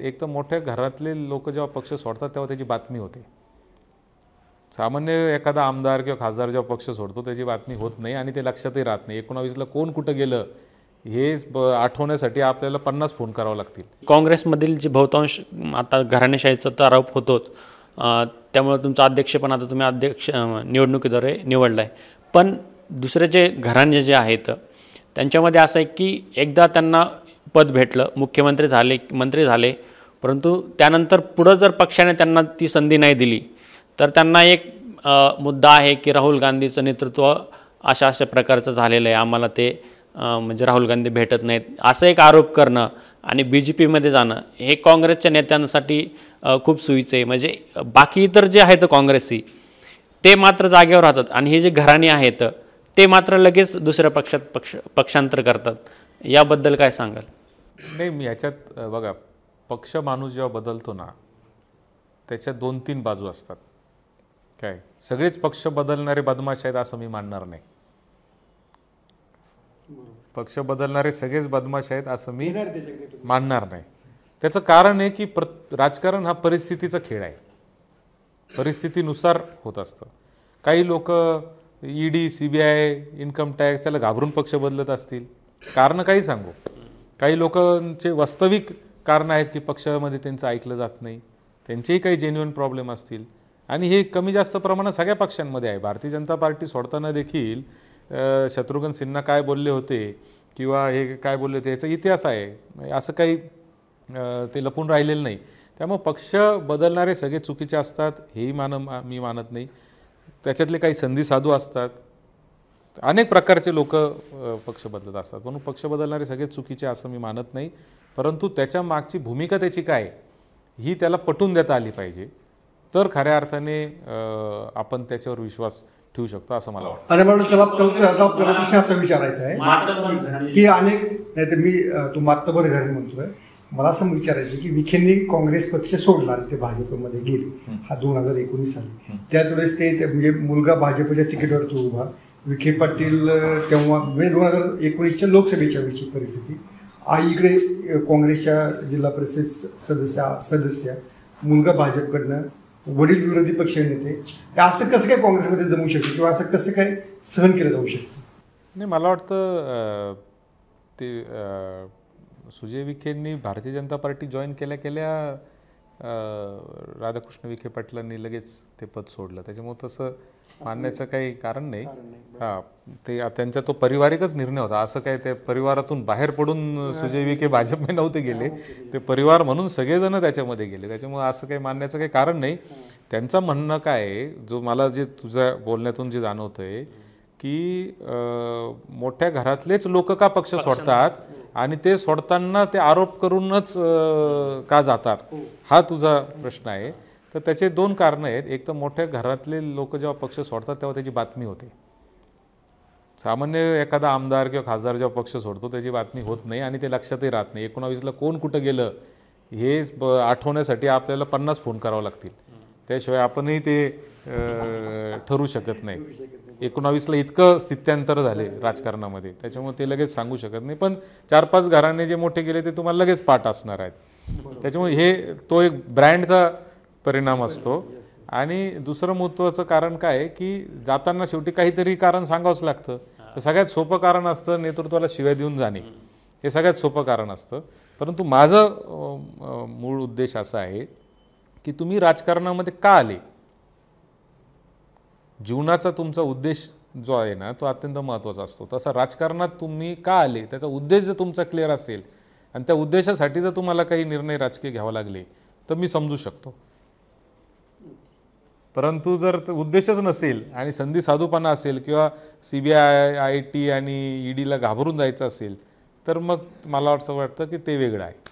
एक तर मोठ्या घरातले लोक जेव्हा पक्ष सोडतात तेव्हा त्याची बातमी होते सामान्य एखादा आमदार किंवा खासदार जेव्हा पक्ष सोडतो त्याची बातमी होत नाही आणि ते लक्षातही राहत नाही एकोणावीसला कोण कुठं गेलं हे आठवण्यासाठी आपल्याला पन्नास फोन करावे लागतील काँग्रेसमधील जे बहुतांश आता घराणेशाहीचा तर आरोप होतोच त्यामुळे तुमचा अध्यक्ष पण आता तुम्ही अध्यक्ष निवडणुकीद्वारे निवडला आहे पण दुसरे जे घराणे जे आहेत त्यांच्यामध्ये असं आहे की एकदा त्यांना पद भेटलं मुख्यमंत्री झाले मंत्री झाले परंतु त्यानंतर पुढं जर पक्षाने त्यांना ती संधी नाही दिली तर त्यांना एक मुद्दा आहे की राहुल गांधीचं नेतृत्व अशा अशा प्रकारचं झालेलं आहे आम्हाला ते म्हणजे राहुल गांधी भेटत नाहीत असं एक आरोप करणं आणि बी जे पीमध्ये जाणं हे काँग्रेसच्या नेत्यांसाठी खूप सुईचं आहे म्हणजे बाकी इतर जे आहेत काँग्रेसी ते मात्र जागेवर राहतात आणि हे जे घराणी आहेत ते मात्र लगेच दुसऱ्या पक्षात पक्ष पक्षांतर करतात याबद्दल काय सांगाल नाही मी याच्यात बघा पक्ष माणूस जेव्हा बदलतो ना त्याच्या दोन तीन बाजू असतात काय सगळेच पक्ष बदलणारे बदमाश आहेत असं मी मानणार नाही पक्ष बदलणारे सगळेच बदमाश आहेत असं मी मानणार नाही त्याचं कारण आहे की प्र राजकारण हा परिस्थितीचा खेळ आहे परिस्थितीनुसार होत असतं काही लोक ED C B I income tax त्याला घाबरून पक्ष बदलत असतील कारण काही सांगू काही लोकांचे वास्तविक कारण आहेत की पक्षामध्ये त्यांचं ऐकलं जात नाही त्यांचेही काही जेन्युअन प्रॉब्लेम असतील आणि हे कमी जास्त प्रमाणात सगळ्या पक्षांमध्ये आहे भारतीय जनता पार्टी सोडताना देखील शत्रुघ्न सिन्हा काय बोलले होते किंवा हे काय बोलले होते याचा इतिहास आहे असं काही ते लपून राहिलेलं नाही त्यामुळं पक्ष बदलणारे सगळे चुकीचे असतात हेही मान मी मानत नाही त्याच्यातले काही संधी साधू असतात अनेक प्रकारचे लोक पक्ष बदलत असतात म्हणून पक्ष बदलणारे सगळे चुकीचे असं मी मानत नाही परंतु त्याच्या मागची भूमिका त्याची काय ही त्याला पटून देता आली पाहिजे तर खऱ्या अर्थाने आपण त्याच्यावर विश्वास ठेवू शकतो असं मला वाटतं त्याला असं विचारायचं आहे की अनेक नाही तर मी तू मातबर घरी म्हणतोय मला असं विचारायचं की विखेंनी काँग्रेस पक्ष सोडला आणि ते भाजपमध्ये गेले हा दोन हजार एकोणीस साली त्याच वेळेस ते म्हणजे मुलगा भाजपच्या तिकीटवर तो उभा विखे पाटील तेव्हा म्हणजे दोन हजार एकोणीसच्या लोकसभेच्या वेळची परिस्थिती आई इकडे काँग्रेसच्या जिल्हा परिषद सदस्य सदस्य मुलगा भाजपकडनं वडील विरोधी पक्ष नेते असं कसं काय काँग्रेसमध्ये जमू शकतो किंवा असं कसं काय सहन केलं जाऊ शकतं नाही मला वाटतं ते सुजय विखेंनी भारतीय जनता पार्टी जॉईन केल्या केल्या राधाकृष्ण विखे पाटलांनी लगेच ते पद सोडलं त्याच्यामुळं तसं मानण्याचं काही कारण नाही हा ते त्यांचा तो पारिवारिकच निर्णय होता असं काय ते परिवारातून बाहेर पडून सुजय विखे भाजपमध्ये नव्हते गेले ते परिवार म्हणून सगळेजण त्याच्यामध्ये गेले त्याच्यामुळे असं काही मानण्याचं काही कारण नाही त्यांचं म्हणणं काय जो मला जे तुझ्या बोलण्यातून जे जाणवतंय की मोठ्या घरातलेच लोक का पक्ष सोडतात हो. आणि ते सोडताना ते आरोप करूनच का जातात हो. हा तुझा प्रश्न आहे तर त्याचे दोन कारणं आहेत एक तर मोठ्या घरातले लोक जेव्हा पक्ष सोडतात तेव्हा त्याची बातमी होते सामान्य एखादा आमदार किंवा खासदार जेव्हा पक्ष सोडतो त्याची बातमी होत नाही आणि ते लक्षातही राहत नाही एकोणावीसला कोण कुठं गेलं हे आठवण्यासाठी आपल्याला पन्नास फोन करावे लागतील त्याशिवाय आपणही ते ठरू शकत नाही एकोणावीसला इतकं स्थित्यांतर झाले राजकारणामध्ये त्याच्यामुळे ते लगेच सांगू शकत नाही पण चार पाच घराने जे मोठे गेले ते तुम्हाला लगेच पाठ असणार आहेत त्याच्यामुळे हे तो एक ब्रँडचा परिणाम असतो आणि दुसरं महत्वाचं कारण काय की जाताना शेवटी काहीतरी कारण सांगावंच लागतं तर सगळ्यात सोपं कारण असतं नेतृत्वाला शिवाय देऊन जाणे हे सगळ्यात सोपं कारण असतं परंतु माझं मूळ उद्देश असा आहे की तुम्ही राजकारणामध्ये का आले जीवनाचा तुमचा उद्देश जो आहे ना तो अत्यंत महत्त्वाचा असतो तसा राजकारणात तुम्ही का आले त्याचा उद्देश जर तुमचा क्लिअर असेल आणि त्या उद्देशासाठी जर तुम्हाला काही निर्णय राजकीय घ्यावा लागले तर मी समजू शकतो परंतु जर उद्देशच नसेल आणि संधी साधूपणा असेल किंवा C B I I T आणि ई e डीला घाबरून जायचं असेल तर मग मला असं वाटतं की ते वेगळं आहे